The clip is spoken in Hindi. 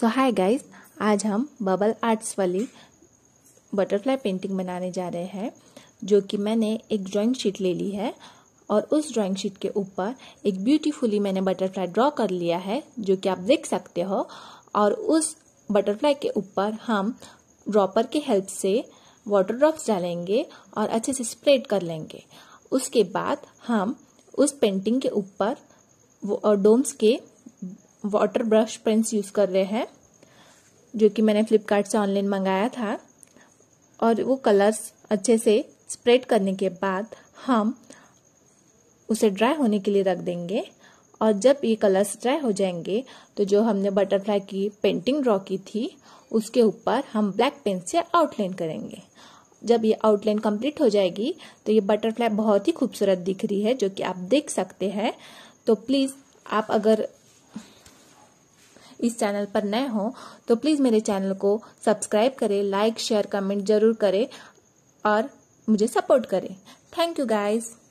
सो हाय गाइस आज हम बबल आर्ट्स वाली बटरफ्लाई पेंटिंग बनाने जा रहे हैं जो कि मैंने एक ड्राइंग शीट ले ली है और उस ड्राइंग शीट के ऊपर एक ब्यूटीफुली मैंने बटरफ्लाई ड्रॉ कर लिया है जो कि आप देख सकते हो और उस बटरफ्लाई के ऊपर हम ड्रॉपर के हेल्प से वाटर ड्रॉप्स डालेंगे और अच्छे से स्प्रेड कर लेंगे उसके बाद हम उस पेंटिंग के ऊपर डोम्स के वाटर ब्रश पेंस यूज़ कर रहे हैं जो कि मैंने फ्लिपकार्ट से ऑनलाइन मंगाया था और वो कलर्स अच्छे से स्प्रेड करने के बाद हम उसे ड्राई होने के लिए रख देंगे और जब ये कलर्स ड्राई हो जाएंगे तो जो हमने बटरफ्लाई की पेंटिंग ड्रॉ की थी उसके ऊपर हम ब्लैक पेन से आउटलाइन करेंगे जब ये आउटलाइन कंप्लीट हो जाएगी तो ये बटरफ्लाई बहुत ही खूबसूरत दिख रही है जो कि आप देख सकते हैं तो प्लीज़ आप अगर इस चैनल पर नए हो तो प्लीज़ मेरे चैनल को सब्सक्राइब करें लाइक शेयर कमेंट जरूर करें और मुझे सपोर्ट करें थैंक यू गाइज़